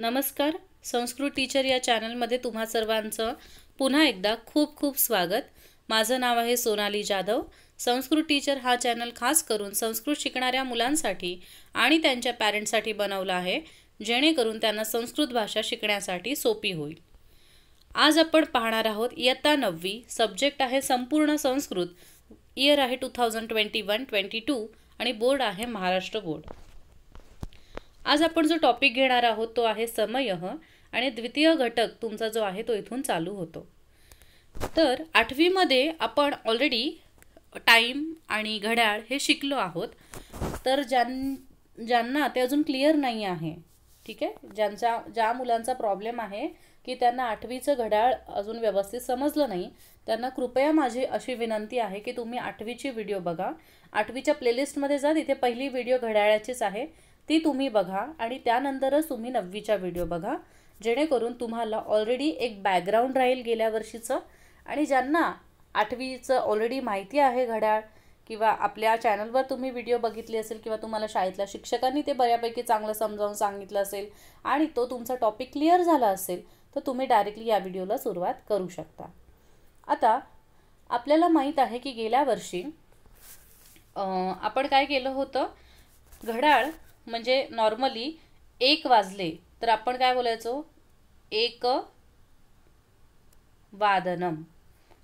नमस्कार संस्कृत टीचर या चॅनलमध्ये तुम्हा सर्वांचं पुन्हा एकदा खूप खूप स्वागत माझं नाव आहे सोनाली जाधव संस्कृत टीचर हा चॅनल खास करून संस्कृत शिकणाऱ्या मुलांसाठी आणि त्यांच्या पॅरेंट्ससाठी बनवला आहे जेणेकरून त्यांना संस्कृत भाषा शिकण्यासाठी सोपी होईल आज आपण पाहणार आहोत इयत्ता नववी सब्जेक्ट आहे संपूर्ण संस्कृत इयर आहे two thousand twenty one twenty two आणि बोर्ड आहे महाराष्ट्र बोर्ड आज आपण जो टॉपिक घेणार आहोत तो आहे समय आणि द्वितीय घटक तुमचा जो आहे तो इथून चालू होतो तर आठवीमध्ये आपण ऑलरेडी टाईम आणि घड्याळ हे शिकलो आहोत तर ज्यां ज्यांना ते अजून क्लिअर नाही आहे ठीक आहे ज्यांच्या ज्या मुलांचा प्रॉब्लेम आहे की त्यांना आठवीचं घड्याळ अजून व्यवस्थित समजलं नाही त्यांना कृपया माझी अशी विनंती आहे की तुम्ही आठवीची व्हिडिओ बघा आठवीच्या प्लेलिस्टमध्ये जा तिथे पहिली व्हिडिओ घड्याळाचीच आहे ती तुम्ही बघा आणि त्यानंतरच तुम्ही नववीचा व्हिडिओ बघा जेणेकरून तुम्हाला ऑलरेडी एक बॅकग्राऊंड राहील गेल्या वर्षीचं आणि ज्यांना आठवीचं ऑलरेडी माहिती आहे घड्याळ किंवा आपल्या चॅनलवर तुम्ही व्हिडिओ बघितले असेल किंवा तुम्हाला शाळेतल्या शिक्षकांनी ते बऱ्यापैकी चांगलं समजावून सांगितलं असेल आणि तो तुमचा टॉपिक क्लिअर झाला असेल तर तुम्ही डायरेक्टली या व्हिडिओला सुरुवात करू शकता आता आपल्याला माहीत आहे की गेल्या वर्षी आपण काय केलं होतं घड्याळ म्हणजे नॉर्मली एक वाजले तर आपण काय बोलायचो एक वादनम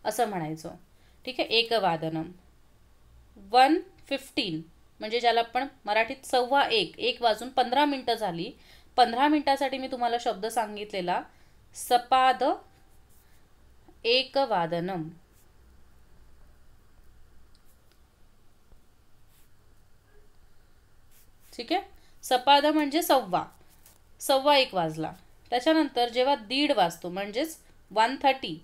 असं म्हणायचो ठीक आहे एक वादनम वन फिफ्टीन म्हणजे ज्याला आपण मराठीत सव्वा एक एक वाजून पंधरा मिनटं झाली पंधरा मिनटासाठी मी तुम्हाला शब्द सांगितलेला सपाद एक वादनम ठीक आहे सपाद म्हणजे सव्वा सव्वा एक वाजला त्याच्यानंतर जेव्हा दीड वाजतो म्हणजेच वन थर्टी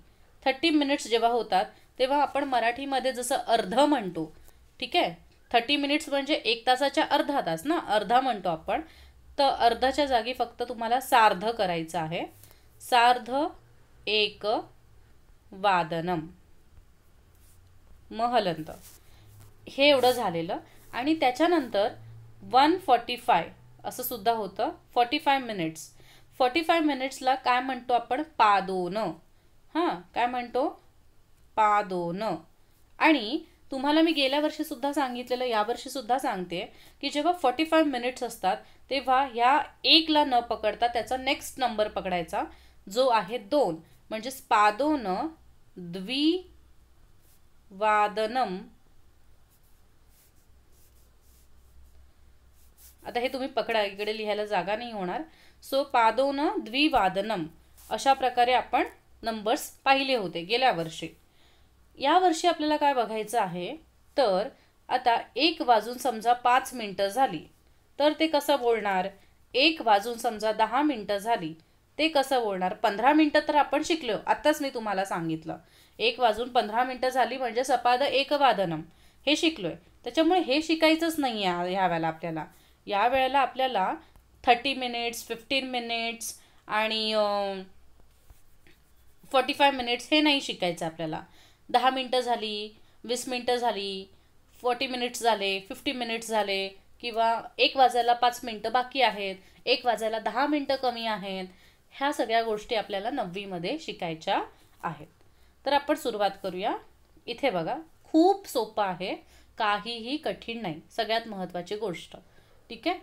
थर्टी मिनिट्स जेव्हा होतात तेव्हा आपण मराठीमध्ये जसं अर्ध म्हणतो ठीक आहे थर्टी मिनिट्स म्हणजे एक तासाच्या अर्धा तास ना अर्धा म्हणतो आपण तर अर्धाच्या जागी फक्त तुम्हाला सार्ध करायचं आहे सार्ध एक वादनम महलंत हे एवढं झालेलं आणि त्याच्यानंतर वन फॉर्टी फाय असं सुद्धा होतं forty five minutes forty five मिनिट्सला काय म्हणतो आपण पादोन हां काय म्हणतो पादोन आणि तुम्हाला मी गेल्या वर्षीसुद्धा सांगितलेलं यावर्षीसुद्धा सांगते की जेव्हा फॉर्टी फाय मिनिट्स असतात तेव्हा ह्या एकला न पकडता त्याचा नेक्स्ट नंबर पकडायचा जो आहे दोन म्हणजेच पादोन द्विवादनम आता हे तुम्ही पकडा इकडे लिहायला जागा नाही होणार सो पादोन द्विवादनम अशा प्रकारे आपण नंबर्स पाहिले होते गेल्या वर्षी या वर्षी आपल्याला काय बघायचं आहे तर आता एक वाजून समजा पाच मिनटं झाली तर ते कसं बोलणार एक वाजून समजा दहा मिनटं झाली ते कसं बोलणार पंधरा मिनटं तर आपण शिकलो आत्ताच मी तुम्हाला सांगितलं एक वाजून पंधरा मिनटं झाली म्हणजे सपाद एक वादनम हे शिकलोय त्याच्यामुळे हे शिकायचंच नाही आहे ह्या वेळेला आपल्याला या वेळेला आपल्याला थर्टी मिनिट्स फिफ्टीन मिनिट्स आणि फोर्टी फाय मिनिट्स हे नाही शिकायचं आपल्याला दहा मिनटं झाली वीस मिनटं झाली फोर्टी मिनिट्स झाले फिफ्टी मिनिट्स झाले किंवा एक वाजायला पाच मिनटं बाकी आहेत एक वाजायला दहा मिनटं कमी आहेत ह्या सगळ्या गोष्टी आपल्याला नववीमध्ये शिकायच्या आहेत तर आपण सुरुवात करूया इथे बघा खूप सोपं आहे काहीही कठीण नाही सगळ्यात महत्त्वाची गोष्ट ठीक आहे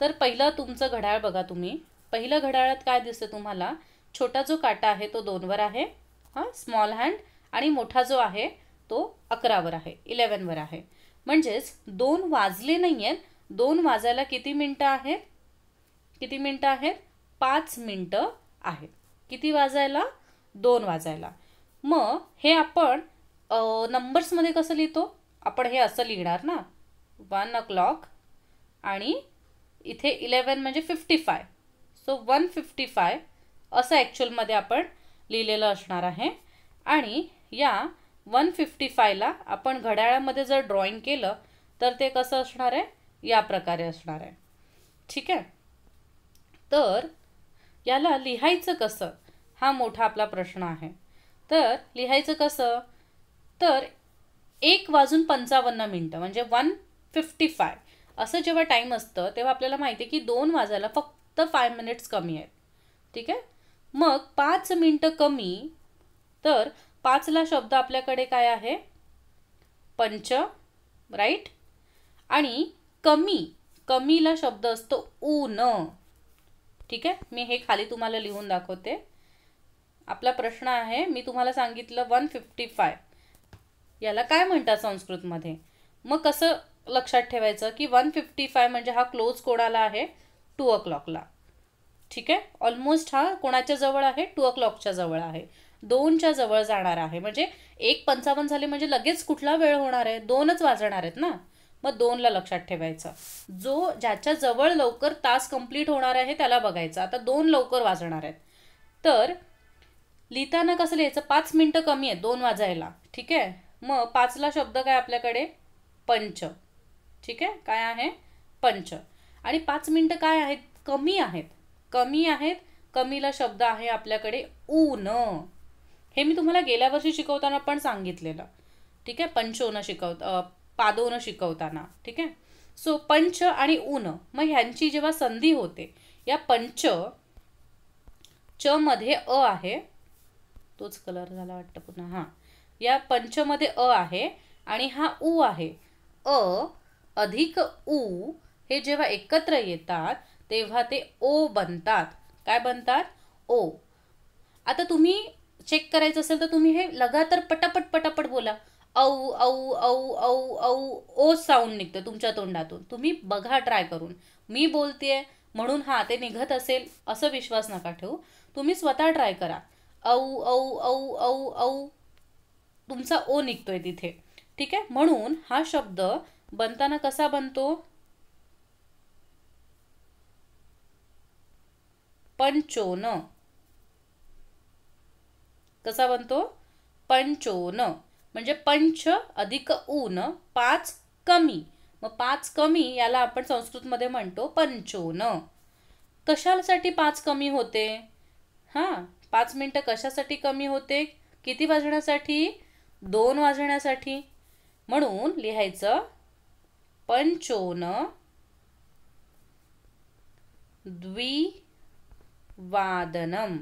तर पहिलं तुमचं घड्याळ बघा तुम्ही पहिलं घड्याळात काय दिसतं तुम्हाला छोटा जो काटा आहे तो दोनवर आहे हां स्मॉल हँड आणि मोठा जो आहे तो अकरावर आहे इलेवनवर आहे म्हणजेच दोन वाजले नाही आहेत दोन वाजायला किती मिनटं आहेत किती मिनटं आहेत पाच मिनटं आहेत किती वाजायला दोन वाजायला मग हे आपण नंबर्समध्ये कसं लिहितो आपण हे असं लिहिणार ना वन अ क्लॉक आणि इथे इलेवन म्हणजे fifty five so one fifty five असं ॲक्च्युअलमध्ये आपण लिहिलेलं असणार आहे आणि या वन फिफ्टी फायला आपण घड्याळामध्ये जर ड्रॉईंग केलं तर ते कसं असणार आहे या प्रकारे असणार आहे ठीक आहे तर याला लिहायचं कसं हा मोठा आपला प्रश्न आहे तर लिहायचं कसं तर एक वाजून पंचावन्न मिनटं म्हणजे वन फिफ्टी फाय असं जेव्हा टाईम असतं तेव्हा आपल्याला माहिती आहे की दोन वाजायला फक्त फाय मिनिट्स कमी आहेत ठीक आहे मग पाच मिनटं कमी तर पाचला शब्द आपल्याकडे काय आहे पंच राईट आणि कमी कमीला शब्द असतो ऊन ठीक आहे मी हे खाली तुम्हाला लिहून दाखवते आपला प्रश्न आहे मी तुम्हाला सांगितलं वन फिफ्टी फाय याला काय म्हणतात संस्कृतमध्ये मग कसं लक्षात ठेवायचं की वन फिफ्टी फाय म्हणजे हा क्लोज कोणाला आहे टू ओ क्लॉकला ठीक आहे ऑलमोस्ट हा कोणाच्या जवळ आहे टू ओ क्लॉकच्या जवळ आहे दोनच्या जवळ जाणार आहे म्हणजे एक पंचावन्न झाले म्हणजे लगेच कुठला वेळ होणार आहे दोनच वाजणार आहेत ना मग दोनला लक्षात ठेवायचं जो ज्याच्या जवळ लवकर तास कंप्लीट होणार आहे त्याला बघायचं आता दोन लवकर वाजणार आहेत तर लिहिताना कसं लिहायचं पाच मिनटं कमी आहे दोन वाजायला ठीक आहे मग पाचला शब्द काय आपल्याकडे पंच ठीक आहे काय आहे पंच आणि पाच मिनटं काय आहेत कमी आहेत कमी आहेत कमीला शब्द आहे आपल्याकडे ऊन हे मी तुम्हाला गेल्या वर्षी शिकवताना पण सांगितलेलं ठीक आहे पंचोनं शिकवत पादोनं शिकवताना ठीक आहे सो पंच आणि ऊन मग ह्यांची जेव्हा संधी होते या पंच च मध्ये अ आहे तोच कलर झाला वाटतं पुन्हा हां या पंचमध्ये अ आहे आणि हा ऊ आहे अ अधिक उ हे जेव्हा एकत्र येतात तेव्हा ते ओ बनतात काय बनतात ओ आता तुम्ही चेक करायचं असेल तर तुम्ही हे लगातार पटापट पटापट बोला औ औ औ औ औ ओ साऊंड निघतं तुमच्या तोंडातून तुम्ही बघा ट्राय करून मी बोलतेय म्हणून हा ते निघत असेल असं विश्वास नका ठेवू तुम्ही स्वतः ट्राय करा औ औ औ औ औ तुमचा ओ निघतोय तिथे ठीक आहे म्हणून हा शब्द बनताना कसा बनतो पंचोन कसा बनतो पंचोन म्हणजे पंच अधिक ऊन पाच कमी मग पाच कमी याला आपण संस्कृतमध्ये म्हणतो पंचोन कशासाठी पाच कमी होते हां पाच मिनटं कशासाठी कमी होते किती वाजण्यासाठी दोन वाजण्यासाठी म्हणून लिहायचं पंचोन द्विवादनम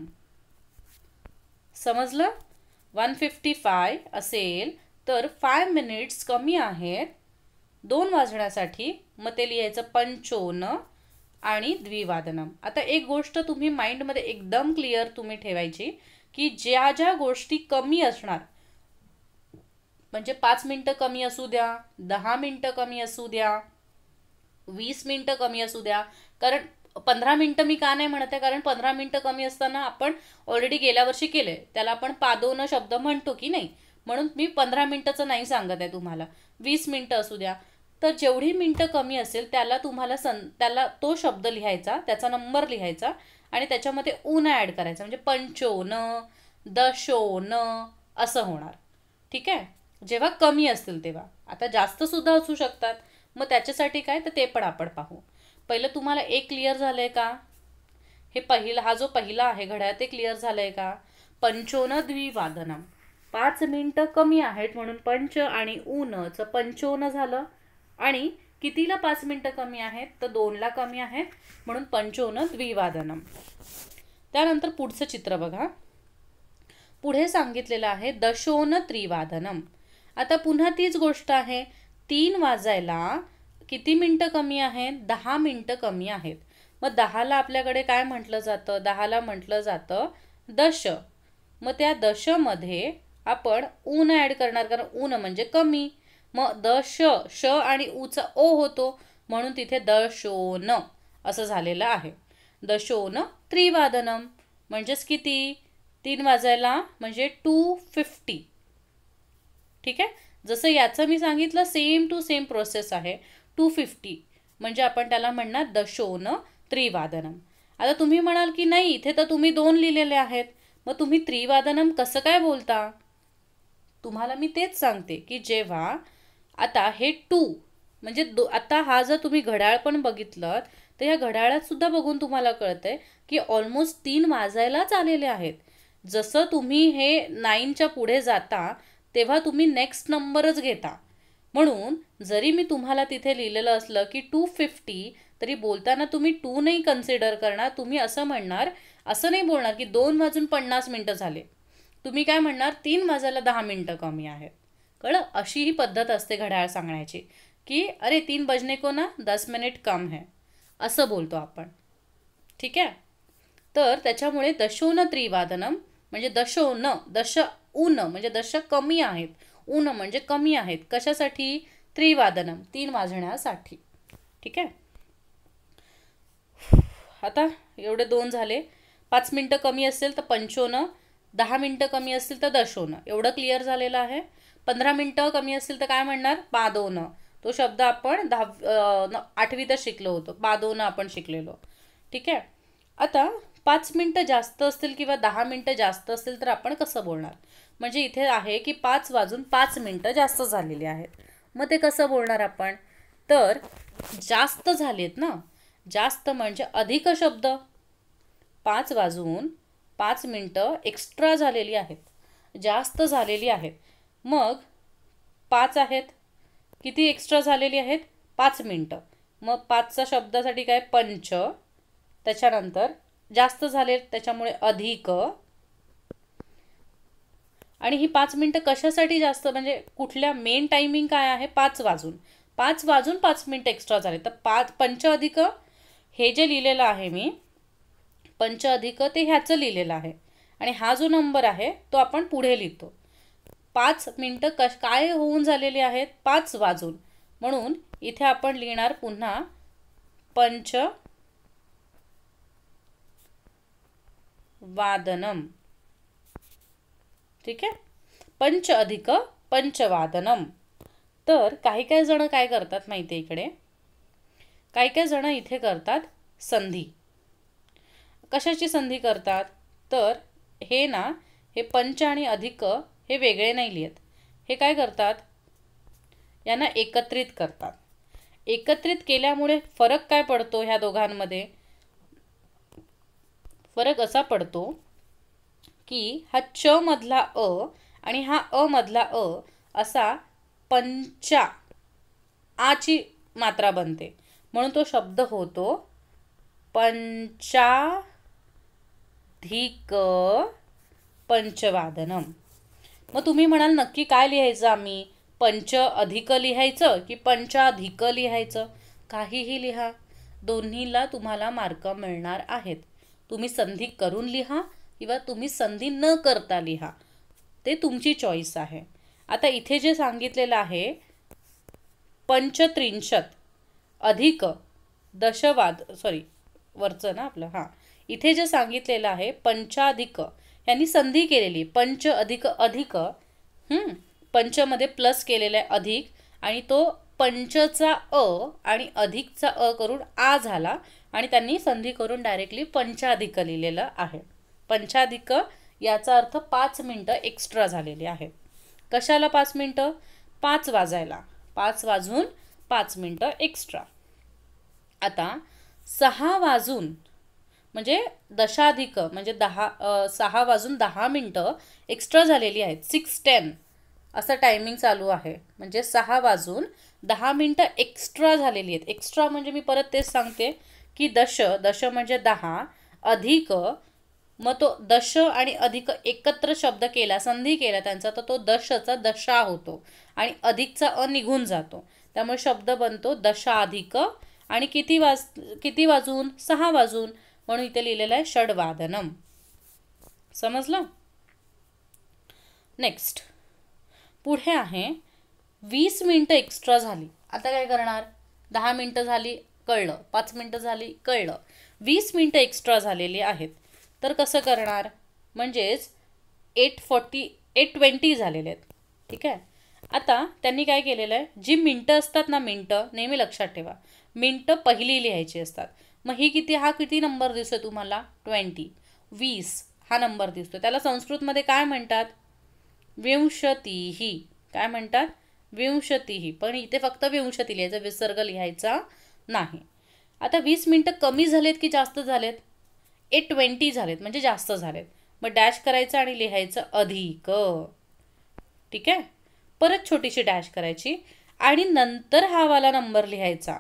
समजलं वन फिफ्टी फाय असेल तर फाय मिनिट्स कमी आहेत दोन वाजण्यासाठी मग ते लिहायचं पंचोन आणि द्विवादनम आता एक गोष्ट तुम्ही माइंडमध्ये एकदम क्लिअर तुम्ही ठेवायची की ज्या ज्या गोष्टी कमी असणार म्हणजे पाच मिनटं कमी असू द्या दहा मिनटं कमी असू द्या वीस मिनटं कमी असू द्या कारण पंधरा मिनटं मी का नाही म्हणत आहे कारण पंधरा मिनटं कमी असताना आपण ऑलरेडी गेल्या वर्षी केलं त्याला आपण पादोनं शब्द म्हणतो की नाही म्हणून मी पंधरा मिनटाचं नाही सांगत आहे तुम्हाला वीस मिनटं असू द्या तर जेवढी मिनटं कमी असेल त्याला तुम्हाला सं त्याला तो शब्द लिहायचा त्याचा नंबर लिहायचा आणि त्याच्यामध्ये ऊन ॲड करायचा म्हणजे पंचोन दशोन असं होणार ठीक आहे जेव्हा कमी असतील तेव्हा आता जास्त सुद्धा असू शकतात मग त्याच्यासाठी काय तर ते पण आपण पाहू पहिलं तुम्हाला एक क्लिअर झालंय का हे पहिला हा जो पहिला आहे घड्याळ ते क्लिअर झालं आहे का पंचोन द्विवादनम पाच मिनिटं कमी आहेत म्हणून पंच आणि ऊनचं पंचोन झालं आणि कितीला पाच मिनटं कमी आहेत तर दोनला कमी आहेत म्हणून पंचोन द्विवादनम त्यानंतर पुढचं चित्र बघा पुढे सांगितलेलं आहे दशोन त्रिवादनम आता पुन्हा तीच गोष्ट आहे तीन वाजायला किती मिनटं कमी आहेत दहा मिनटं कमी आहेत मग दहाला आपल्याकडे काय म्हटलं जातं दहाला म्हटलं जातं दश मग त्या दशमध्ये आपण ऊन ॲड करणार कारण ऊन म्हणजे कमी मग दश श श आणि ऊचा ओ होतो म्हणून तिथे दशोन असं झालेलं आहे दशोन त्रिवादनम म्हणजेच किती तीन वाजायला म्हणजे टू फिफ्टी ठीक आहे जसं याचं मी सांगितलं सेम टू सेम प्रोसेस आहे टू फिफ्टी म्हणजे आपण त्याला म्हणणार दशोन त्रिवादनम आता तुम्ही म्हणाल की नाही इथे तर तुम्ही दोन लिहिलेले आहेत मग तुम्ही त्रिवादनम कसं काय बोलता तुम्हाला मी तेच सांगते की जेव्हा आता हे टू म्हणजे दो आता हा जर तुम्ही घड्याळ पण बघितलं तर घड्याळात सुद्धा बघून तुम्हाला कळतंय की ऑलमोस्ट तीन वाजायलाच आलेले आहेत जसं तुम्ही हे नाईनच्या पुढे जाता तेव्हा तुम्ही नेक्स्ट नंबरच घेता म्हणून जरी मी तुम्हाला तिथे लिहिलेलं असलं की टू फिफ्टी तरी बोलताना तुम्ही टू नाही कन्सिडर करणार तुम्ही असं म्हणणार असं नाही बोलणार की दोन वाजून पन्नास मिनटं झाले तुम्ही काय म्हणणार तीन वाजायला दहा मिनटं कमी आहेत कळं अशी ही पद्धत असते घड्याळ सांगण्याची की अरे तीन बजने को ना दस मिनिट कम है असं बोलतो आपण ठीक आहे तर त्याच्यामुळे दशोन त्रिवादनम म्हणजे दशोन दश ऊन म्हणजे दशक कमी आहेत ऊन म्हणजे कमी आहेत कशासाठी त्रिवादनम तीन वाजण्यासाठी ठीक आहे आता एवढे दोन झाले पाच मिनटं कमी असेल तर पंचोन दहा मिनटं कमी असतील तर दशोन एवढं क्लिअर झालेलं आहे पंधरा मिनटं कमी असतील तर काय म्हणणार पादोनं तो शब्द आपण दहावी आठवीत शिकलो होतो पादोनं आपण शिकलेलो ठीक आहे आता पाच मिनटं जास्त असतील किंवा दहा मिनटं जास्त असतील तर आपण कसं बोलणार म्हणजे इथे आहे की पाच वाजून पाच मिनटं जास्त झालेली आहेत मग ते कसं बोलणार आपण तर जास्त झालेत ना जास्त म्हणजे अधिक शब्द पाच वाजून पाच मिनटं एक्स्ट्रा झालेली आहेत जास्त झालेली आहेत मग पाच आहेत किती एक्स्ट्रा झालेली आहेत पाच मिनटं मग पाचचा शब्दासाठी काय पंच त्याच्यानंतर जास्त झाले त्याच्यामुळे अधिक आणि ही पाच मिनटं कशासाठी जास्त म्हणजे कुठल्या मेन टायमिंग काय आहे पाच वाजून पाच वाजून पाच मिनटं एक्स्ट्रा झाले तर पाच पंच अधिक हे जे लिहिलेलं आहे मी पंच अधिक ते ह्याचं लिहिलेलं आहे आणि हा जो नंबर आहे तो आपण पुढे लिहितो पाच मिनटं कश काय होऊन झालेली आहेत पाच वाजून म्हणून इथे आपण लिहिणार पुन्हा पंच वादनम ठीक आहे पंच अधिक पंचवादनम तर काही काही जण काय करतात माहिती आहे इकडे काही काही जणं इथे करतात संधी कशाची संधी करतात तर हे ना हे पंच आणि अधिक हे वेगळे नाही लिहित हे काय करतात यांना एकत्रित करतात एकत्रित केल्यामुळे फरक काय पडतो ह्या दोघांमध्ये फरक असा पडतो की हा च मधला अ आणि हा अ मधला अ असा पंचा आची मात्रा बनते म्हणून तो शब्द होतो पंचाधिक पंचवादनम मग तुम्ही म्हणाल नक्की काय लिहायचं आम्ही पंच अधिक लिहायचं की पंचाधिक लिहायचं काहीही लिहा दोन्हीला तुम्हाला मार्क मिळणार आहेत तुम्ही संधी करून लिहा किंवा तुम्ही संधी न करता लिहा ते तुमची चॉईस आहे आता इथे जे सांगितलेलं आहे पंचत्रिंशत अधिक दशवाद सॉरी वरचं ना आपलं हां इथे जे सांगितलेलं आहे पंचाधिक यांनी संधी केलेली पंच अधिक अधिक पंचमध्ये प्लस केलेलं आहे अधिक आणि तो पंचचा अ आणि अधिकचा अ करून आ झाला आणि त्यांनी संधी करून डायरेक्टली पंचाधिक लिहिलेलं आहे पंचाधिक याचा अर्थ पाच मिनटं एक्स्ट्रा झालेली आहेत कशाला पाच मिनटं पाच वाजायला पाच वाजून पाच मिनटं एक्स्ट्रा आता सहा वाजून म्हणजे दशाधिक म्हणजे दहा सहा वाजून दहा मिनटं एक्स्ट्रा झालेली आहेत सिक्स टेन असं टायमिंग चालू आहे म्हणजे सहा वाजून दहा मिनटं एक्स्ट्रा झालेली आहेत एक्स्ट्रा म्हणजे मी परत तेच सांगते की दश दश म्हणजे दहा अधिक मग तो दश आणि अधिक एकत्र शब्द केला संधी केला त्यांचा तर तो दशचा दशा होतो आणि अधिकचा अ निघून जातो त्यामुळे शब्द बनतो दशा अधिक आणि किती वाज किती वाजून सहा वाजून म्हणून इथे लिहिलेलं आहे षडवादनम समजलं नेक्स्ट पुढे आहे वीस मिनटं एक्स्ट्रा झाली आता काय करणार दहा मिनटं झाली कळलं पाच मिनटं झाली कळलं वीस मिनटं एक्स्ट्रा झालेली आहेत तर कसं करणार म्हणजेच एट फोर्टी एट ट्वेंटी झालेले आहेत ठीक आहे आता त्यांनी काय केलेलं आहे जी मिनटं असतात ना मिनटं नेहमी लक्षात ठेवा मिनटं पहिली लिहायची असतात मग ही किती हा किती नंबर दिसतो तुम्हाला ट्वेंटी वीस हा नंबर दिसतो त्याला संस्कृतमध्ये काय म्हणतात विंशतीही काय म्हणतात विंशतीही पण इथे फक्त विंशती लिहायचं विसर्ग लिहायचा नाही आता वीस मिनटं कमी झालेत की जास्त झालेत ए ट्वेंटी झालेत म्हणजे जास्त झालेत मग डॅश करायचं आणि लिहायचं अधिक ठीक आहे परत छोटीशी डॅश करायची आणि नंतर हा वाला नंबर लिहायचा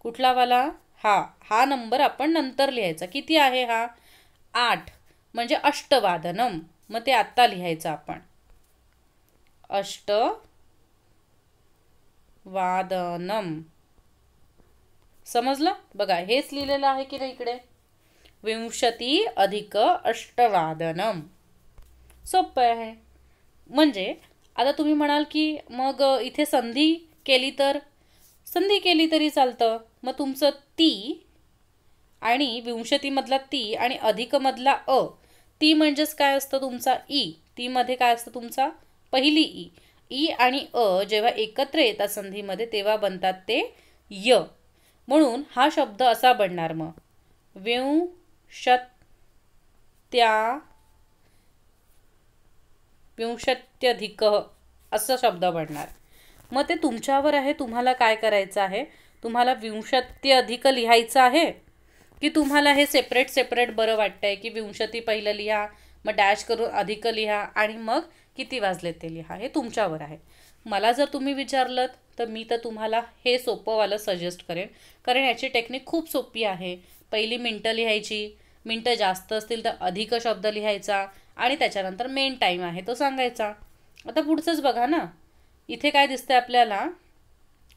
कुठला वाला हा हा नंबर आपण नंतर लिहायचा किती आहे हा आठ म्हणजे अष्टवादनम मग ते आत्ता लिहायचं आपण अष्ट वादनम समजलं बघा हेच लिहिलेलं आहे की नाही इकडे विंशती अधिक अष्टवादनम सोपं आहे म्हणजे आता तुम्ही म्हणाल की मग इथे संधी केली तर संधी केली तरी चालतं मग तुमचं ती आणि विंशतीमधला ती आणि अधिकमधला अ ती म्हणजेच काय असतं तुमचा ई तीमध्ये काय असतं तुमचा पहिली ई ई आणि अ जेव्हा एकत्र येतात संधीमध्ये तेव्हा बनतात ते य म्हणून हा शब्द असा बनणार मग व्यू विंशत्या विंशत्यधिक असं शब्द पडणार मग ते तुमच्यावर आहे तुम्हाला काय करायचं आहे तुम्हाला विंशत्यधिक लिहायचं आहे की तुम्हाला हे सेपरेट सेपरेट बरं वाटतंय की विंशती पहिलं लिहा मग डॅश करून अधिक लिहा आणि मग किती वाजले ते लिहा हे तुमच्यावर आहे मला जर तुम्ही विचारलं तर मी तर तुम्हाला हे सोपंवालं सजेस्ट करेन कारण याची टेक्निक खूप सोपी आहे पहिली मिनटं लिहायची मिनटं जास्त असतील तर अधिक शब्द लिहायचा आणि त्याच्यानंतर मेन टाईम आहे तो सांगायचा आता पुढचंच बघा ना इथे काय दिसतं आपल्याला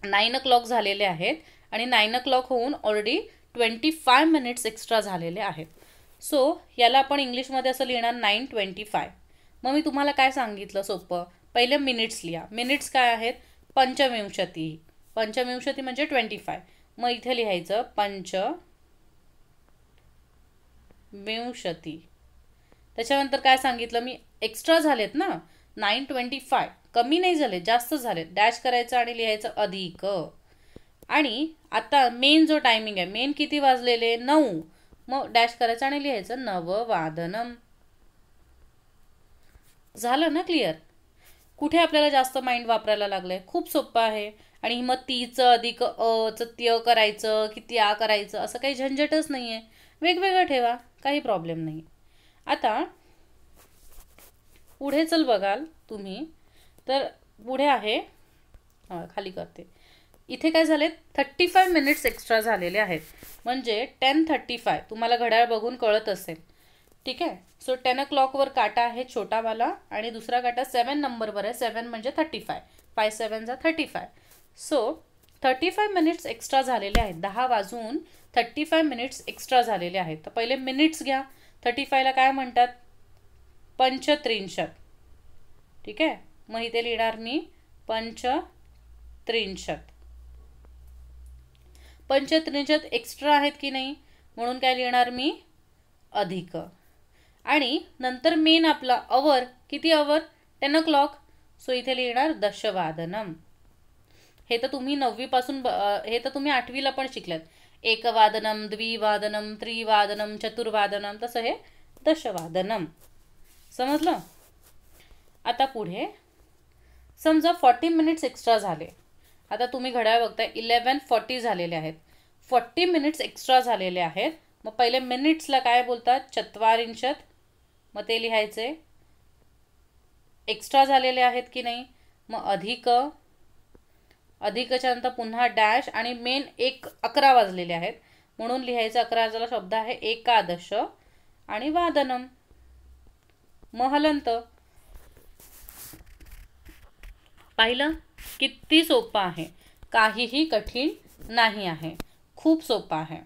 नाईन ओ क्लॉक झालेले आहेत आणि नाईन ओ क्लॉक होऊन already twenty five minutes extra झालेले आहेत सो याला आपण इंग्लिशमध्ये असं लिहिणार नाईन ट्वेंटी फाय मग मी तुम्हाला काय सांगितलं सोपं पहिले मिनिट्स लिहा मिनिट्स काय आहेत पंचविंशती पंचविंशती म्हणजे ट्वेंटी फाय मग इथे लिहायचं पंच विंशती त्याच्यानंतर काय सांगितलं मी एक्स्ट्रा झालेत ना नाईन ट्वेंटी फाय कमी नाही झाले जास्त झाले डॅश करायचं आणि लिहायचं अधिक आणि आता मेन जो टायमिंग आहे मेन किती वाजलेले नऊ मग डॅश करायचं आणि लिहायचं वादनम झालं ना क्लिअर कुठे आपल्याला जास्त माइंड वापरायला लागलं आहे खूप सोपं आहे आणि मग तीचं अधिक अ त्य करायचं की आ करायचं असं काही झंझटच नाही आहे वेगवेगळं ठेवा काही प्रॉब्लेम नाही आता पुढे चल बघाल तुम्ही तर पुढे आहे खाली करते इथे काय झाले थर्टी फाय मिनिट्स एक्स्ट्रा झालेले आहेत म्हणजे टेन थर्टी फाय तुम्हाला घड्याळ बघून कळत असेल ठीक आहे सो टेन ओ क्लॉकवर काटा आहे छोटावाला आणि दुसरा काटा सेवन नंबरवर आहे सेवन म्हणजे थर्टी फाय फाय सेवनचा जा thirty five so thirty five minutes extra झालेले आहेत दहा वाजून थर्टी फाय मिनिट्स एक्स्ट्रा झालेले आहेत तर पहिले मिनिट्स घ्या थर्टी फायला काय म्हणतात पंचत्रिंशत ठीक आहे मग इथे लिहिणार मी पंचत्रिंशत पंचत्रिंशत एक्स्ट्रा आहेत की नाही म्हणून काय लिहिणार मी अधिक आणि नंतर मेन आपला अवर किती hour ten o'clock so इथे लिहिणार दशवादनम हे तर तुम्ही नववीपासून हे तर तुम्ही आठवीला पण शिकलात एकवादनम द्विवादनम त्रिवादनम चतुर्वादनम तसं हे दशवादनम समजलं आता पुढे समजा फॉर्टी मिनिट्स एक्स्ट्रा झाले आता तुम्ही घड्याळ बघताय इलेवन फॉर्टी झालेले आहेत फॉर्टी मिनिट्स एक्स्ट्रा झालेले आहेत मग पहिले मिनिट्सला काय बोलतात चत्वारिंशत मग ते लिहायचे एक्स्ट्रा झालेले आहेत की नाही मग अधिक नंतर पुन्हा डॅश आणि मेन एक अकरा वाजलेले आहेत म्हणून लिहायचं अकरा वाजला शब्द आहे एकादश आणि वादनम महलंत पाहिलं किती सोपं आहे काहीही कठीण नाही आहे खूप सोपं आहे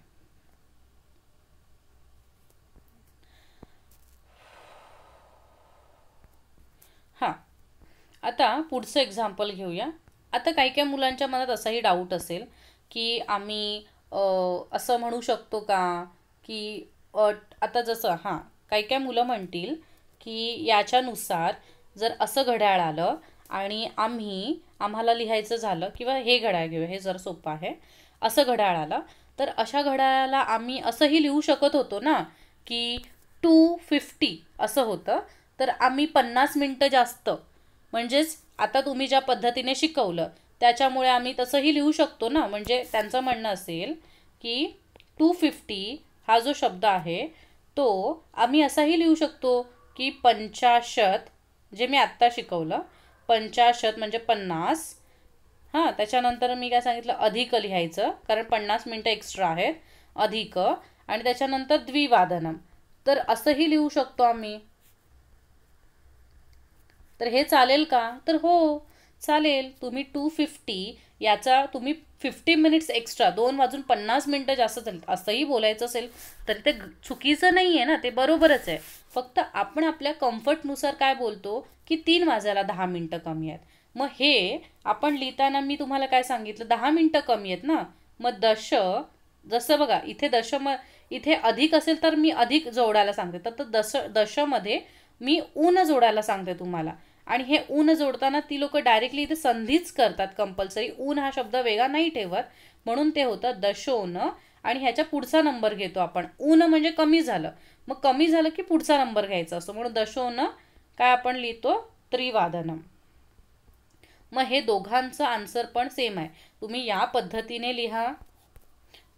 हा आता पुढचं एक्झाम्पल घेऊया आता काही काही मुलांच्या मनात असाही डाऊट असेल की आम्ही असं म्हणू शकतो का की आता जसं हां काही काही मुलं म्हणतील की याच्यानुसार जर असं घड्याळ आलं आणि आम्ही आम्हाला लिहायचं झालं किंवा हे घड्याळ घेऊ हे जर सोपं आहे असं घड्याळ आलं तर अशा घड्याळाला आम्ही असंही लिहू शकत होतो ना की टू फिफ्टी असं होतं तर आम्ही पन्नास मिनटं जास्त म्हणजेच आता तुम्ही ज्या पद्धतीने शिकवलं त्याच्यामुळे आम्ही तसंही लिहू शकतो ना म्हणजे त्यांचं म्हणणं असेल की टू फिफ्टी हा जो शब्द आहे तो आम्ही असाही लिहू शकतो की पंचाशत जे मी आत्ता शिकवलं पंचाशत म्हणजे पन्नास हां त्याच्यानंतर मी काय सांगितलं अधिक लिहायचं कारण पन्नास मिनटं एक्स्ट्रा आहेत अधिक आणि त्याच्यानंतर द्विवादनम तर असंही लिहू शकतो आम्ही तर हे चालेल का तर हो चालेल तुम्ही टू फिफ्टी याचा तुम्ही फिफ्टी मिनिट्स एक्स्ट्रा दोन वाजून पन्नास मिनटं जास्त चालत असंही बोलायचं असेल तर ते चुकीचं नाही आहे ना ते बरोबरच आहे फक्त आपण आपल्या कम्फर्टनुसार काय बोलतो की तीन वाजायला दहा मिनटं कमी आहेत मग हे आपण लिहिताना मी तुम्हाला काय सांगितलं दहा मिनटं कमी आहेत ना मग दश जसं बघा इथे दश म इथे अधिक असेल तर मी अधिक जोडायला सांगते तर दश दशमध्ये मी ऊन जोडायला सांगते तुम्हाला आणि हे ऊन जोडताना ती लोक डायरेक्टली इथे संधीच करतात कंपल्सरी ऊन हा शब्द वेगळा नाही ठेवत म्हणून ते होतं दशोन आणि ह्याच्या पुढचा नंबर घेतो आपण ऊन म्हणजे कमी झालं मग कमी झालं की पुढचा नंबर घ्यायचा असतो म्हणून दशोन काय आपण लिहितो त्रिवादनम मग हे दोघांचं आन्सर पण सेम आहे तुम्ही या पद्धतीने लिहा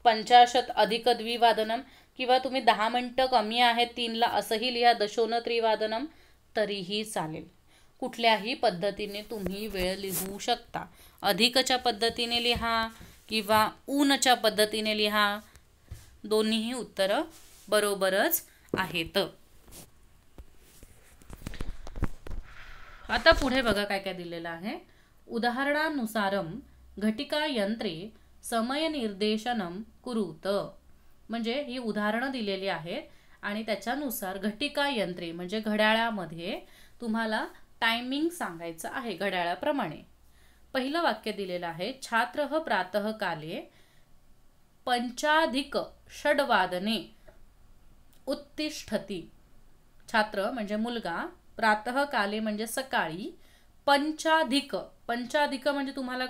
पंचाशत अधिक द्विवादनम किंवा तुम्ही दहा मिनटं कमी आहेत तीनला असंही लिहा दशोन त्रिवादनम तरीही चालेल कुठल्याही पद्धतीने तुम्ही वेळ लिहू शकता अधिकच्या पद्धतीने लिहा किंवा ऊनच्या पद्धतीने लिहा दोन्हीही उत्तरं बरोबरच आहेत आता पुढे बघा काय काय दिलेलं आहे उदाहरणानुसारम घटिका यंत्रे समयनिर्देशनम कुरुत म्हणजे ही उदाहरणं दिलेली आहेत आणि त्याच्यानुसार घटिका यंत्रे म्हणजे घड्याळामध्ये तुम्हाला टायमिंग सांगायचं आहे घड्याळाप्रमाणे पहिलं वाक्य दिलेलं आहे छात्र काले पंचाधिक षडवादने उत्तिष्ठती छात्र म्हणजे मुलगा काले म्हणजे सकाळी पंचाधिक पंचाधिक म्हणजे तुम्हाला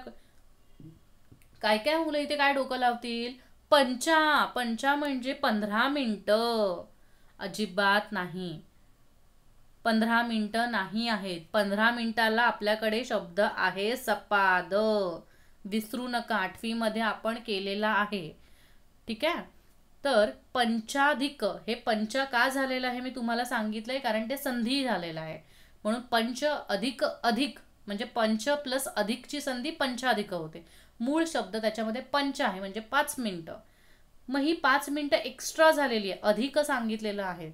काय काय मुलं इथे काय डोकं लावतील पंचा पंचा म्हणजे पंधरा मिनटं अजिबात नाही पंधरा मिनटं नाही आहेत पंधरा मिनटाला आपल्याकडे शब्द आहे सपाद विसरू नका आठवीमध्ये आपण केलेला आहे ठीक आहे तर पंचाधिक हे पंच का झालेलं आहे मी तुम्हाला सांगितलंय कारण ते संधी झालेलं आहे म्हणून पंच अधिक अधिक म्हणजे पंच प्लस अधिकची संधी पंचाधिक होते मूळ शब्द त्याच्यामध्ये पंच आहे म्हणजे पाच मिनटं मग ही पाच मिनटं एक्स्ट्रा झालेली आहे अधिक सांगितलेलं आहे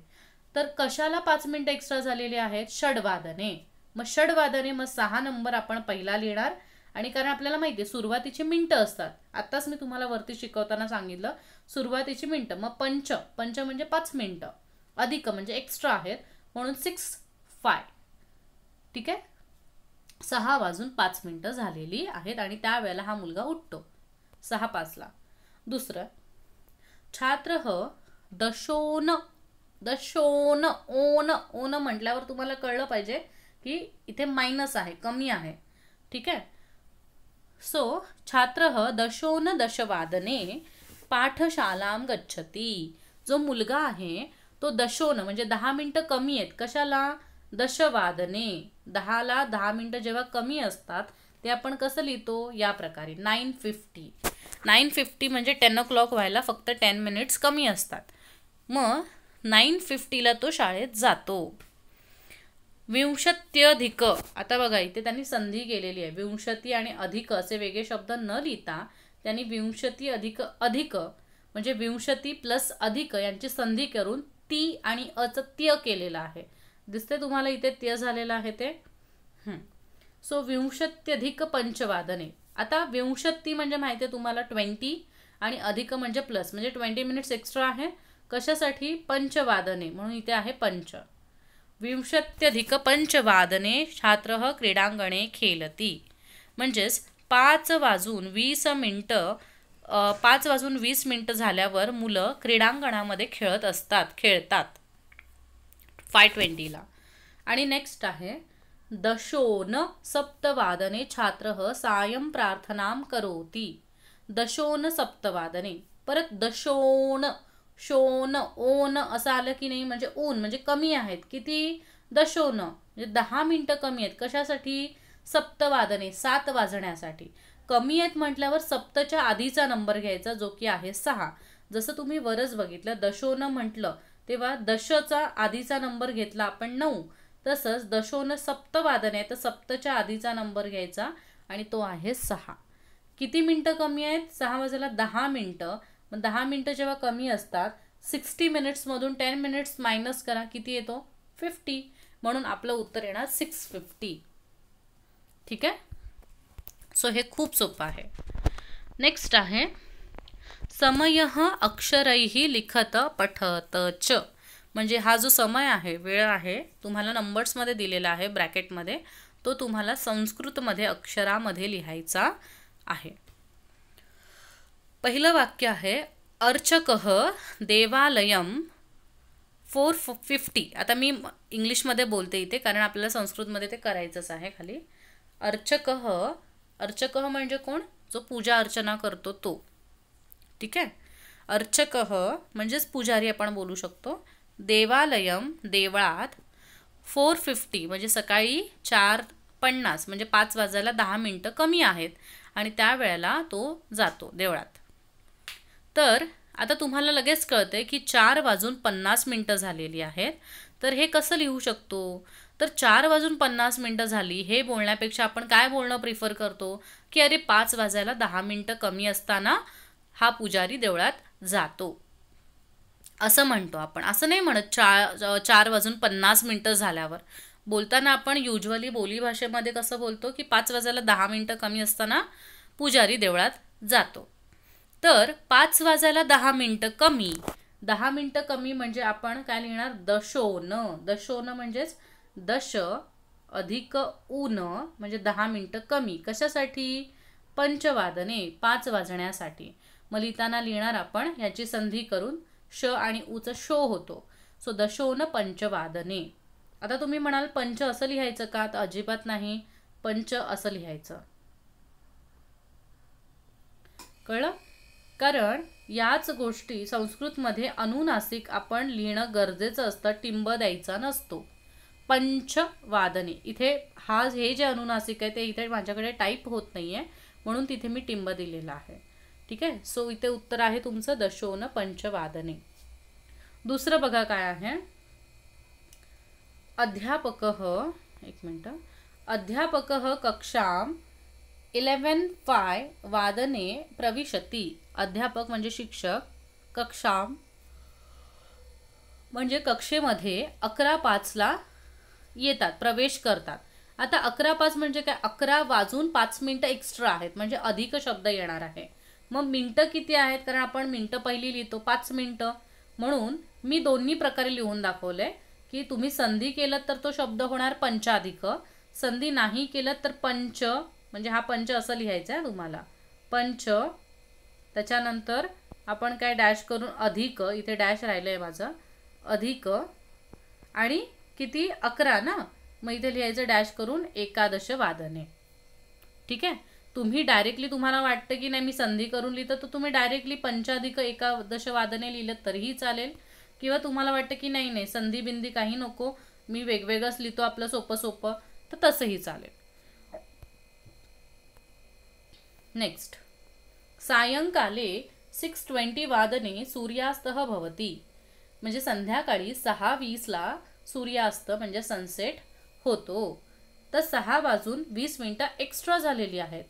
तर कशाला पाच मिनटं एक्स्ट्रा झालेली आहेत षडवादने मग षडवादने मग सहा नंबर आपण पहिला लिहिणार आणि कारण आपल्याला माहिती आहे सुरुवातीची मिनटं असतात आत्ताच मी तुम्हाला वरती शिकवताना सांगितलं सुरुवातीची मिनटं मग पंच पंच म्हणजे पाच मिनटं अधिक म्हणजे एक्स्ट्रा आहेत म्हणून सिक्स फाय ठीक आहे सहा वाजून पाच मिनटं झालेली आहेत आणि त्यावेळेला हा मुलगा उठतो सहा पाचला दुसरं छात्र ह दशोन द शोन ओन ओन म्हटल्यावर तुम्हाला कळलं पाहिजे की इथे मायनस आहे कमी आहे ठीक आहे सो छात्र दशोन दशवादने पाठशालाम गच्छती जो मुलगा आहे तो दशोन म्हणजे दहा मिनटं कमी आहेत कशाला दशवादने दहाला दहा मिनटं जेव्हा कमी असतात ते आपण कसं लिहितो या प्रकारे नाईन फिफ्टी नाईन फिफ्टी म्हणजे टेन ओ क्लॉक व्हायला फक्त टेन मिनिट्स कमी असतात मग नाईन फिफ्टीला तो शाळेत जातो विंशत्यधिक आता बघा इथे त्यांनी संधी केलेली आहे विंशती आणि अधिक असे वेगळे शब्द न लिहिता त्यांनी विंशती अधिक अधिक म्हणजे विंशती प्लस अधिक यांची संधी करून ती आणि अचं त्य केलेलं आहे दिसते तुम्हाला इथे त्य झालेलं आहे ते सो विंशत्यधिक पंचवादने आता विंशती म्हणजे माहिती आहे तुम्हाला ट्वेंटी आणि अधिक म्हणजे प्लस म्हणजे ट्वेंटी मिनिट्स एक्स्ट्रा आहे कशासाठी पंचवादने म्हणून इथे आहे पंच विंशत्यधिक पंचवादने छात्र क्रीडांगणे खेलती म्हणजेच पाच वाजून वीस मिनटं पाच वाजून वीस मिनटं झाल्यावर मुलं क्रीडांगणामध्ये खेळत असतात खेळतात फाय ट्वेंटीला आणि नेक्स्ट आहे दशोन सप्तवादने छात्र सायं प्रार्थनाम करोती दशोन सप्तवादने परत दशोन शोन ओन असं आलं की नाही म्हणजे ऊन म्हणजे कमी आहेत किती दशोन म्हणजे दहा मिनटं कमी आहेत कशासाठी सप्तवादने सात वाजण्यासाठी कमी आहेत म्हटल्यावर सप्तच्या आधीचा नंबर घ्यायचा जो की आहे सहा जसं तुम्ही वरच बघितलं दशोन म्हटलं तेव्हा दशचा आधीचा नंबर घेतला आपण नऊ तसंच दशोन सप्तवादने तर सप्तच्या आधीचा नंबर घ्यायचा आणि तो आहे सहा किती मिनटं कमी आहेत सहा वाजायला दहा मिनटं मग दहा मिनटं जेव्हा कमी असतात सिक्स्टी मिनिट्समधून टेन मिनिट्स मायनस करा किती येतो फिफ्टी म्हणून आपलं उत्तर येणार सिक्स फिफ्टी ठीक आहे सो हे खूप सोपं आहे नेक्स्ट आहे समय अक्षरही लिखत पठत च म्हणजे हा जो समय आहे वेळ आहे तुम्हाला नंबर्समध्ये दिलेला आहे ब्रॅकेटमध्ये तो तुम्हाला संस्कृतमध्ये अक्षरामध्ये लिहायचा आहे पहिलं वाक्य आहे अर्चकह देवालयम फोर फिफ्टी आता मी इंग्लिशमध्ये बोलते इथे कारण आपल्याला संस्कृतमध्ये ते करायचंच आहे खाली अर्चक अर्चक म्हणजे कोण जो पूजा अर्चना करतो तो ठीक आहे अर्चकह म्हणजेच पुजारी आपण बोलू शकतो देवालयम देवळात फोर फिफ्टी म्हणजे सकाळी चार पन्नास म्हणजे पाच वाजायला दहा मिनटं कमी आहेत आणि त्यावेळेला तो जातो देवळात तर आता तुम्हाला लगेच कळते की चार वाजून पन्नास मिनटं झालेली आहेत तर हे कसं लिहू शकतो तर चार वाजून पन्नास मिनटं झाली हे बोलण्यापेक्षा आपण काय बोलणं प्रिफर करतो की अरे पाच वाजायला दहा मिनटं कमी असताना हा पुजारी देवळात जातो असं म्हणतो आपण असं नाही म्हणत चार चार वाजून पन्नास मिनटं झाल्यावर बोलताना आपण युजली बोलीभाषेमध्ये कसं बोलतो की पाच वाजायला दहा मिनटं कमी असताना पुजारी देवळात जातो तर पाच वाजायला दहा मिनटं कमी दहा मिनटं कमी म्हणजे आपण काय लिहिणार दशोन दशोन म्हणजेच दश अधिक ऊन म्हणजे दहा मिनटं कमी कशासाठी पंचवादने पाच वाजण्यासाठी मग लिहिताना लिहिणार आपण ह्याची संधी करून श आणि ऊचा शो होतो सो दशोन पंचवादने आता तुम्ही म्हणाल पंच असं लिहायचं का तर अजिबात नाही पंच असं लिहायचं कळलं कारण याच गोष्टी संस्कृतमध्ये अनुनासिक आपण लिहिणं गरजेचं असतं टिंब द्यायचा नसतो पंचवादने इथे हा हे जे अनुनासिक आहे ते इथे माझ्याकडे टाईप होत नाही आहे म्हणून तिथे मी टिंब दिलेला आहे ठीक आहे सो इथे उत्तर आहे तुमचं दशोन पंचवादने दुसरं बघा काय आहे अध्यापक एक मिनटं अध्यापक कक्षाम इलेवन फाय वादने प्रविशती अध्यापक म्हणजे शिक्षक कक्षाम म्हणजे कक्षेमध्ये अकरा पाचला येतात प्रवेश करतात आता अकरा पाच म्हणजे काय अकरा वाजून पाच मिनटं एक्स्ट्रा आहेत म्हणजे अधिक शब्द येणार आहे मग मिनटं किती आहेत कारण आपण मिनटं पहिली लिहितो पाच मिनटं म्हणून मी दोन्ही प्रकारे लिहून दाखवले की तुम्ही संधी केलं तर तो शब्द होणार पंचाधिक संधी नाही केलं तर पंच म्हणजे हा पंच असं लिहायचा आहे तुम्हाला पंच त्याच्यानंतर आपण काय डॅश करून अधिक इथे डॅश राहिलं आहे माझं अधिक आणि किती अकरा ना मग इथे लिहायचं डॅश करून एकादश वादने ठीक आहे तुम्ही डायरेक्टली तुम्हाला वाटतं की नाही मी संधी करून लिहितं तर तुम्ही डायरेक्टली पंचाधिक एकादश वादने लिहिलं तरीही चालेल किंवा तुम्हाला वाटतं की नाही नाही संधी बिंदी काही नको मी वेगवेगळंच लिहितो आपलं सोपं सोपं तर तसंही चालेल नेक्स्ट सायंकाले सिक्स ट्वेंटी वादने सूर्यास्त भवती म्हणजे संध्याकाळी सहा वीसला सूर्यास्त म्हणजे सनसेट होतो तर सहा वाजून वीस मिनटं एक्स्ट्रा झालेली आहेत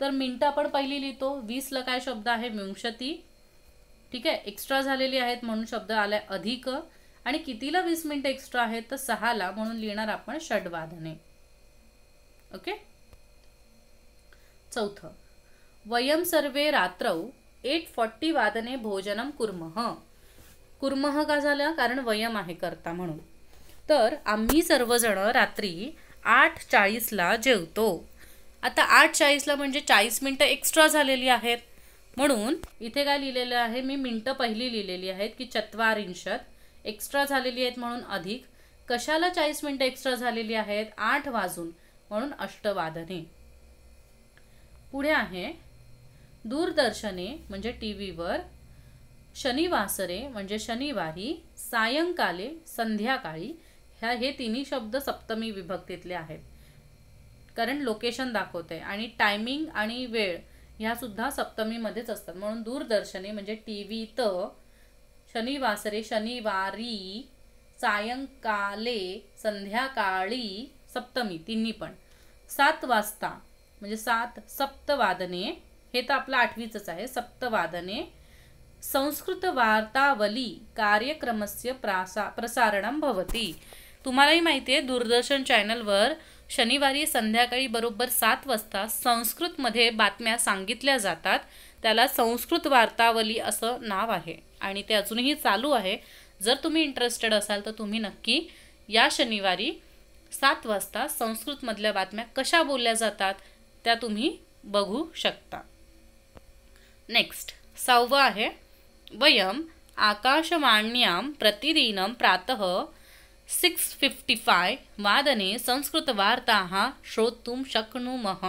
तर मिनटं आपण पहिली लिहितो वीसला काय शब्द आहे विंशती ठीक आहे एक्स्ट्रा झालेली आहेत म्हणून शब्द आला आहे अधिक आणि कितीला वीस मिनटं एक्स्ट्रा आहेत तर सहाला म्हणून लिहिणार आपण षडवादने ओके चौथं वयं सर्वे रात्रौ एट फॉर्टी वादने भोजनम कुर्मह कुर्मह का झालं कारण वयम आहे करता म्हणून तर आम्ही सर्वजण रात्री आठ चाळीसला जेवतो आता आठ चाळीसला म्हणजे चाळीस मिनटं एक्स्ट्रा झालेली आहेत म्हणून इथे काय लिहिलेलं आहे मी मिनटं पहिली लिहिलेली आहेत की चत्वारिंशत एक्स्ट्रा झालेली आहेत म्हणून अधिक कशाला चाळीस मिनटं एक्स्ट्रा झालेली आहेत आठ वाजून म्हणून अष्टवादने पुढे आहे दूरदर्शने म्हणजे टी व्हीवर शनिवासरे म्हणजे शनिवारी सायंकाले संध्याकाळी ह्या हे तिन्ही शब्द सप्तमी विभक्तीतले आहेत कारण लोकेशन दाखवते आणि टायमिंग आणि वेळ ह्यासुद्धा सप्तमीमध्येच असतात म्हणून दूरदर्शने म्हणजे टी व्हीत शनिवासरे शनिवारी सायंकाले संध्याकाळी सप्तमी तिन्ही पण सात वाजता म्हणजे सात सप्तवादने हे तर आपलं आठवीचंच आहे सप्तवादने संस्कृत वार्तावली कार्यक्रमस्य प्रासा प्रसारणं भवती तुम्हालाही माहिती आहे दूरदर्शन चॅनलवर शनिवारी संध्याकाळी बरोबर सात वाजता संस्कृतमध्ये बातम्या सांगितल्या जातात त्याला संस्कृत वार्तावली असं नाव आहे आणि ते अजूनही चालू आहे जर तुम्ही इंटरेस्टेड असाल तर तुम्ही नक्की या शनिवारी सात वाजता संस्कृतमधल्या बातम्या कशा बोलल्या जातात त्या तुम्ही बघू शकता नेक्स्ट सहावं आहे वयम आकाशवाण्यां प्रतिदिनं प्रातः सिक्स फिफ्टी फाय वादने संस्कृतवार्ताः श्रोतुम शक्नुमः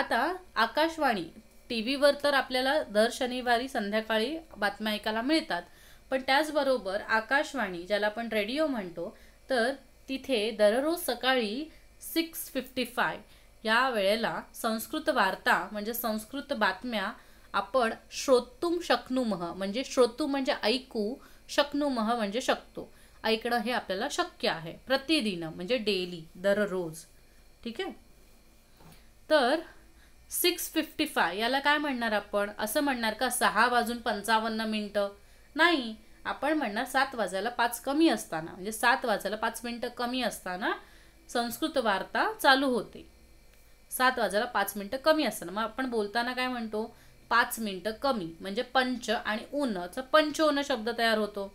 आता आकाशवाणी टी व्हीवर तर आपल्याला दर शनिवारी संध्याकाळी बातम्या ऐकायला मिळतात पण त्याचबरोबर आकाशवाणी ज्याला आपण रेडिओ म्हणतो तर तिथे दररोज सकाळी सिक्स फिफ्टी फाय या वेळेला संस्कृत वार्ता म्हणजे संस्कृत बातम्या आपण श्रोतुम शक्नुमह म्हणजे श्रोतू म्हणजे ऐकू शक्नुमह म्हणजे शकतो ऐकणं हे आपल्याला शक्य आहे प्रतिदिन म्हणजे डेली दररोज ठीक आहे तर सिक्स फिफ्टी फाय याला काय म्हणणार आपण असं म्हणणार का सहा वाजून पंचावन्न मिनटं नाही आपण म्हणणार सात वाजायला पाच कमी असताना म्हणजे सात वाजायला पाच मिनटं कमी असताना संस्कृत वार्ता चालू होते सात वाजायला पाच मिनटं कमी असतात मग आपण बोलताना काय म्हणतो पाच मिनटं कमी म्हणजे पंच आणि ऊनचा पंच ऊन शब्द तयार होतो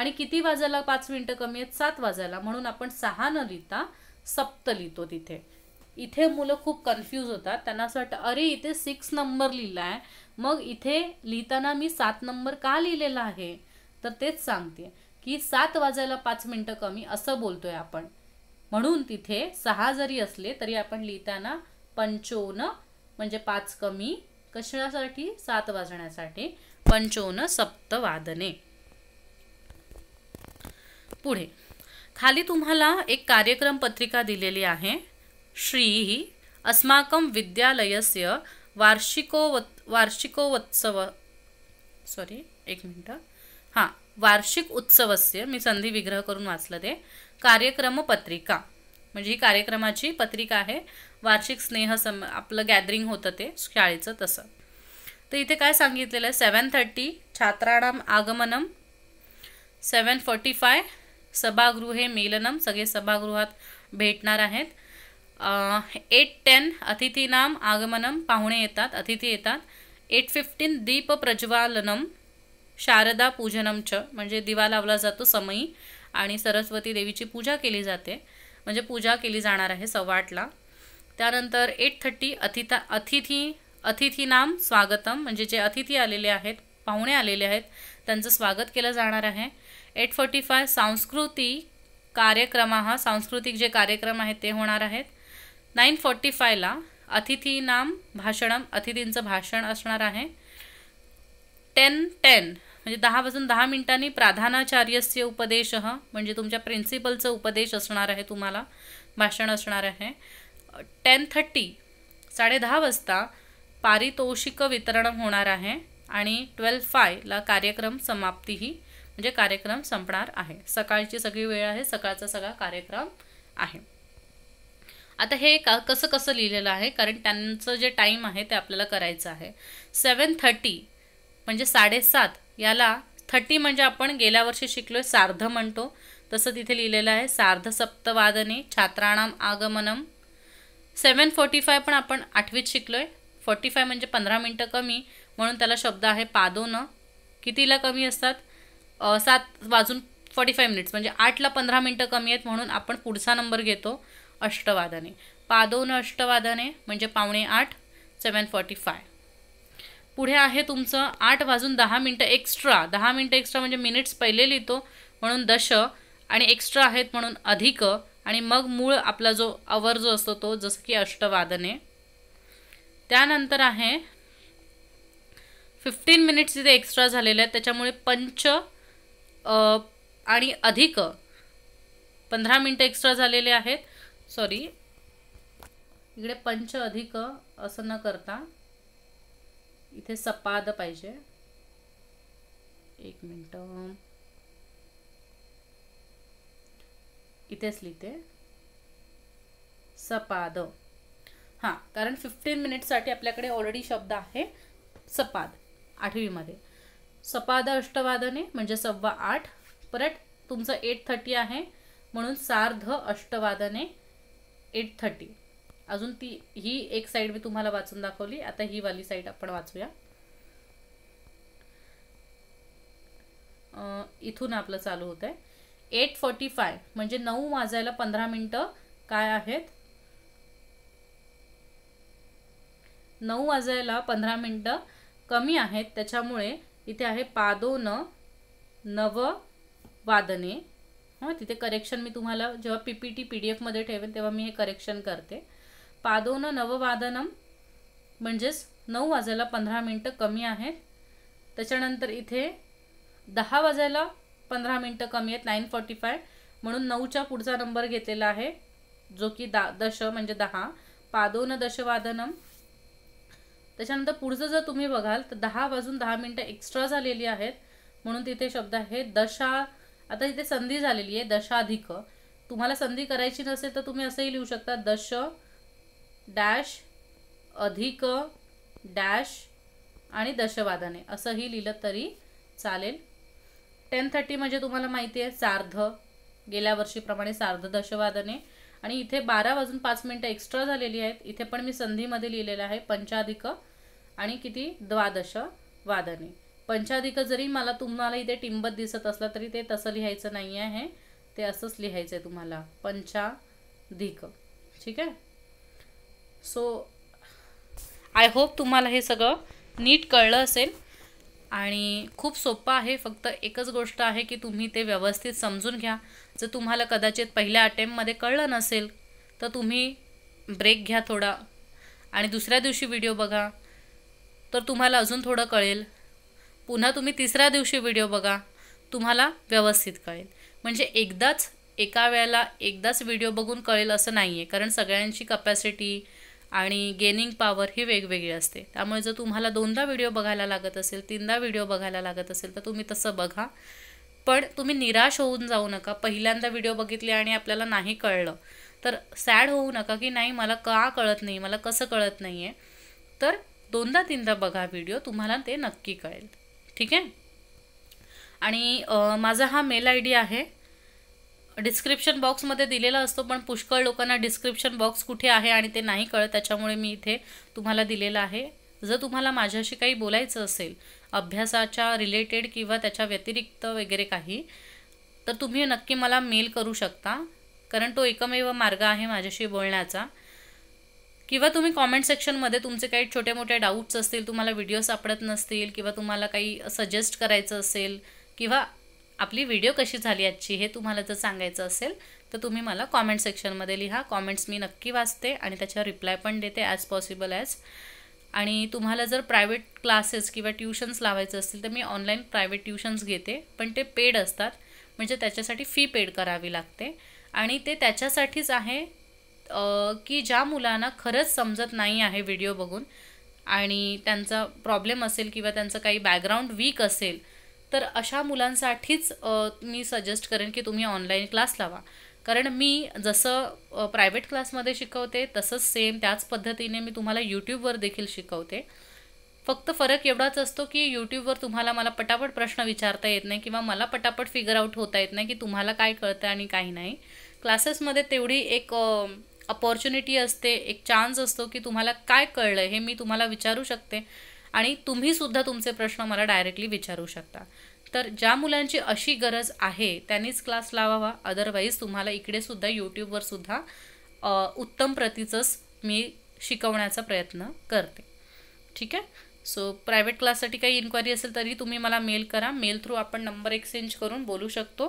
आणि किती वाजायला पाच मिनटं कमी आहेत सात वाजायला म्हणून आपण सहा न लिहिता सप्त लिहितो तिथे इथे मुलं खूप कन्फ्यूज होतात त्यांना असं वाटतं अरे इथे सिक्स नंबर लिहिला आहे मग इथे लिहिताना मी सात नंबर का लिहिलेला आहे तर तेच सांगते की सात वाजायला पाच मिनटं कमी असं बोलतोय आपण म्हणून तिथे सहा जरी असले तरी आपण लिहिताना पंचोन म्हणजे पाच कमी कशासाठी सात वाजण्यासाठी पंचोन सप्त वादने पुढे खाली तुम्हाला एक कार्यक्रम पत्रिका दिलेली आहे श्री अस्माकं विद्यालयस्य वार्षिकोवत् वार्षिकोत्सव सॉरी एक मिनटं हां वार्षिक उत्सवस्य मी संधी विग्रह करून वाचलं ते कार्यक्रम पत्रिका म्हणजे ही कार्यक्रमाची पत्रिका आहे वार्षिक स्नेह सम आपलं गॅदरिंग होतं ते शाळेचं तसं तर इथे काय सांगितलेलं आहे सेवन थर्टी छात्राणाम आगमनम सेवन फोर्टी फाय सभागृहे मेलनम सगळे सभागृहात भेटणार आहेत एट टेन अतिथीनाम आगमनम पाहुणे येतात अतिथी येतात एट फिफ्टीन दीप प्रज्वालनम शारदा पूजनम च म्हणजे दिवा लावला जातो समयी आणि सरस्वती देवीची पूजा केली जाते म्हणजे पूजा केली जाणार आहे सव्वा आठला त्यानंतर एट थर्टी अतिथा अतिथी अतिथीनाम स्वागतम म्हणजे जे अतिथी आलेले आहेत पाहुणे आलेले आहेत त्यांचं स्वागत केलं जाणार आहे एट फोर्टी फाय सांस्कृतिक कार्यक्रम हा सांस्कृतिक जे कार्यक्रम आहेत ते होणार आहेत नाईन फोर्टी फायला अतिथीनाम भाषणम अतिथींचं भाषण असणार आहे टेन टेन म्हणजे दहा वाजून दहा मिनिटांनी प्राधानाचार्यस्य उपदेश म्हणजे तुमच्या प्रिन्सिपलचं उपदेश असणार आहे तुम्हाला भाषण असणार आहे टेन थर्टी दहा वाजता पारितोषिक वितरण होणार आहे आणि ट्वेल्व फायला कार्यक्रम समाप्तीही म्हणजे कार्यक्रम संपणार आहे सकाळची सगळी वेळ आहे सकाळचा सगळा कार्यक्रम आहे आता हे का कसं कसं लिहिलेलं आहे कारण त्यांचं जे टाईम आहे ते आपल्याला करायचं आहे सेवन थर्टी म्हणजे साडेसात याला थर्टी म्हणजे आपण गेल्या वर्षी शिकलो आहे सार्ध म्हणतो तसं तिथे लिहिलेलं आहे सार्ध सप्तवादने छात्राणाम आगमनम सेवन फोर्टी फाय पण आपण आठवीत शिकलो आहे फोर्टी फाय म्हणजे पंधरा मिनटं कमी म्हणून त्याला शब्द आहे पादोन कितीला कमी असतात सात वाजून फोर्टी फाय मिनिट्स म्हणजे आठला पंधरा मिनटं कमी आहेत म्हणून आपण पुढचा नंबर घेतो अष्टवादने पादोन अष्टवादने म्हणजे पावणे आठ सेवन फॉर्टी फाय पुढे आहे तुमचं आठ वाजून दहा मिनटं एक्स्ट्रा दहा मिनटं एक्स्ट्रा म्हणजे मिनिट्स पहिले लिहितो म्हणून दश आणि एक्स्ट्रा आहेत म्हणून अधिक आणि मग मूळ आपला जो अवर जो असतो तो जसं की अष्टवादने त्यानंतर आहे फिफ्टीन मिनिट्स तिथे एक्स्ट्रा झालेले आहेत त्याच्यामुळे पंच आणि अधिक पंधरा मिनटं एक्स्ट्रा झालेले आहेत सॉरी इकडे पंच अधिक असं न करता इथे सपाद पाहिजे एक मिनटं इथेच लिहिते सपाद हां कारण फिफ्टीन मिनिटसाठी आपल्याकडे ऑलरेडी शब्द आहे सपाद आठवीमध्ये सपाद अष्टवादने म्हणजे सव्वा आठ परत तुमचं एट थर्टी आहे म्हणून सार्ध अष्टवादने एट थर्टी अजून ती ही एक साईड मी तुम्हाला वाचून दाखवली आता ही वाली साईड आपण वाचूया इथून आपलं चालू होत आहे एट फोर्टी फाय म्हणजे नऊ वाजायला पंधरा मिनटं काय आहेत नऊ वाजायला पंधरा मिनिटं कमी आहेत त्याच्यामुळे इथे आहे पादोन नव वादने हां तिथे करेक्शन मी तुम्हाला जेव्हा P P T P D एफमध्ये ठेवेन तेव्हा मी हे करेक्शन करते पादोन नववादनम म्हणजेच नऊ वाजायला पंधरा मिनटं कमी आहेत त्याच्यानंतर इथे दहा वाजायला पंधरा मिनटं कमी आहेत नाईन फॉर्टी फाय म्हणून नऊच्या पुढचा नंबर घेतलेला आहे जो की दा दश म्हणजे दहा पादोन दशवादनम त्याच्यानंतर पुढचं जर तुम्ही बघाल तर दहा वाजून दहा मिनटं एक्स्ट्रा झालेली आहेत म्हणून तिथे शब्द आहे दशा आता इथे संधी झालेली आहे दशाधिक तुम्हाला संधी करायची नसेल तर तुम्ही असंही लिहू शकता दश डॅश अधिक डॅश आणि दशवादने असंही लिहिलं तरी चालेल टेन थर्टी म्हणजे तुम्हाला माहिती आहे सार्ध गेल्या वर्षीप्रमाणे सार्ध दशवादने आणि इथे बारा वाजून पाच मिनटं एक्स्ट्रा झालेली आहेत इथे पण मी संधीमध्ये लिहिलेलं आहे पंचाधिक आणि किती द्वादश वादने पंचाधिक जरी मला तुम्हाला इथे टिंबत दिसत असला तरी ते तसं लिहायचं नाही आहे ते असंच लिहायचं आहे तुम्हाला पंचाधिक ठीक आहे सो आय होप तुम्हाला हे सगळं नीट कळलं असेल आणि खूप सोपं आहे फक्त एकच गोष्ट आहे की तुम्ही ते व्यवस्थित समजून घ्या जर तुम्हाला कदाचित पहिल्या अटेम्पमध्ये कळलं नसेल तर तुम्ही ब्रेक घ्या थोडा आणि दुसऱ्या दिवशी व्हिडिओ बघा तर तुम्हाला अजून थोडं कळेल पुन्हा तुम्ही तिसऱ्या दिवशी व्हिडिओ बघा तुम्हाला व्यवस्थित कळेल म्हणजे एकदाच एका वेळेला एकदाच व्हिडिओ बघून कळेल असं नाही आहे कारण सगळ्यांची कपॅसिटी आणि गेनिंग पॉवर ही वेगवेगळी असते त्यामुळे जर तुम्हाला दोनदा व्हिडिओ बघायला लागत असेल तीनदा व्हिडिओ बघायला लागत असेल तर तुम्ही तसं बघा पण तुम्ही निराश होऊन जाऊ नका पहिल्यांदा व्हिडिओ बघितले आणि आपल्याला नाही कळलं तर सॅड होऊ नका की नाही मला का कळत नाही मला कसं कळत नाही आहे तर दोनदा तीनदा बघा व्हिडिओ तुम्हाला ते नक्की कळेल ठीक आहे आणि माझा हा मेल आय डी आहे डिस्क्रिप्शन बॉक्समध्ये दिलेला असतो पण पुष्कळ लोकांना डिस्क्रिप्शन बॉक्स कुठे आहे आणि ते नाही कळत त्याच्यामुळे मी इथे तुम्हाला दिलेलं आहे जर तुम्हाला माझ्याशी काही बोलायचं असेल अभ्यासाच्या रिलेटेड किंवा त्याच्या व्यतिरिक्त वगैरे काही तर तुम्ही नक्की मला मेल करू शकता कारण तो एकमेव मार्ग आहे माझ्याशी बोलण्याचा किंवा तुम्ही कॉमेंट सेक्शनमध्ये तुमचे काही छोटे मोठे डाऊट्स असतील तुम्हाला व्हिडिओ सापडत नसतील किंवा तुम्हाला काही सजेस्ट करायचं असेल किंवा आपली व्हिडिओ कशी झाली आजची हे तुम्हाला जर सांगायचं असेल तर तुम्ही मला कॉमेंट सेक्शनमध्ये लिहा कॉमेंट्स मी नक्की वाचते आणि त्याच्यावर रिप्लाय पण देते ॲज पॉसिबल ॲज आणि तुम्हाला जर प्रायव्हेट क्लासेस किंवा ट्यूशन्स लावायचं असतील तर मी ऑनलाईन प्रायव्हेट ट्यूशन्स घेते पण ते पेड असतात म्हणजे त्याच्यासाठी फी पेड करावी लागते आणि ते त्याच्यासाठीच आहे की ज्या मुलांना खरंच समजत नाही आहे व्हिडिओ बघून आणि त्यांचा प्रॉब्लेम असेल किंवा त्यांचं काही बॅकग्राऊंड वीक असेल तर अशा मुलांसाठीच मी सजेस्ट करेन की तुम्ही ऑनलाईन क्लास लावा कारण मी जसं प्रायव्हेट क्लासमध्ये शिकवते तसंच सेम त्याच पद्धतीने मी तुम्हाला यूट्यूबवर देखील शिकवते फक्त फरक एवढाच असतो की यूट्यूबवर तुम्हाला मला पटापट प्रश्न विचारता येत नाही किंवा मला पटापट फिगर आउट होता येत नाही की तुम्हाला काय कळतं आणि काही नाही क्लासेसमध्ये तेवढी एक अपॉर्च्युनिटी असते एक चान्स असतो की तुम्हाला काय कळलं हे मी तुम्हाला विचारू शकते आणि तुम्हीसुद्धा तुमचे प्रश्न मला डायरेक्टली विचारू शकता तर ज्या मुलांची अशी गरज आहे त्यांनीच क्लास लावावा अदरवाईज तुम्हाला इकडेसुद्धा यूट्यूबवरसुद्धा उत्तम प्रतीचंच मी शिकवण्याचा प्रयत्न करते ठीक आहे सो प्रायव्हेट क्लाससाठी काही इन्क्वायरी असेल तरी तुम्ही मला मेल करा मेल थ्रू आपण नंबर एक्सचेंज करून बोलू शकतो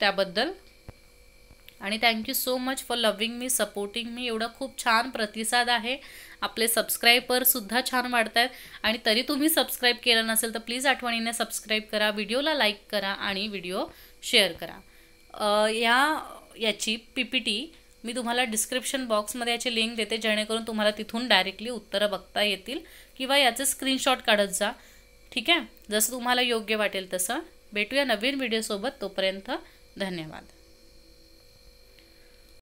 त्याबद्दल आणि thank you so much for loving me supporting me एवढा खूप छान प्रतिसाद आहे आपले सबस्क्रायबरसुद्धा छान वाढत आहेत आणि तरी तुम्ही सबस्क्राईब केलं नसेल तर प्लीज आठवणीने सबस्क्राईब करा व्हिडिओला लाईक करा आणि व्हिडिओ शेअर करा या याची पी पी टी मी तुम्हाला डिस्क्रिप्शन बॉक्समध्ये याची लिंक देते जेणेकरून तुम्हाला तिथून डायरेक्टली उत्तरं बघता येतील किंवा याचे स्क्रीनशॉट काढत जा ठीक आहे जसं तुम्हाला योग्य वाटेल तसं भेटूया नवीन व्हिडिओसोबत तोपर्यंत धन्यवाद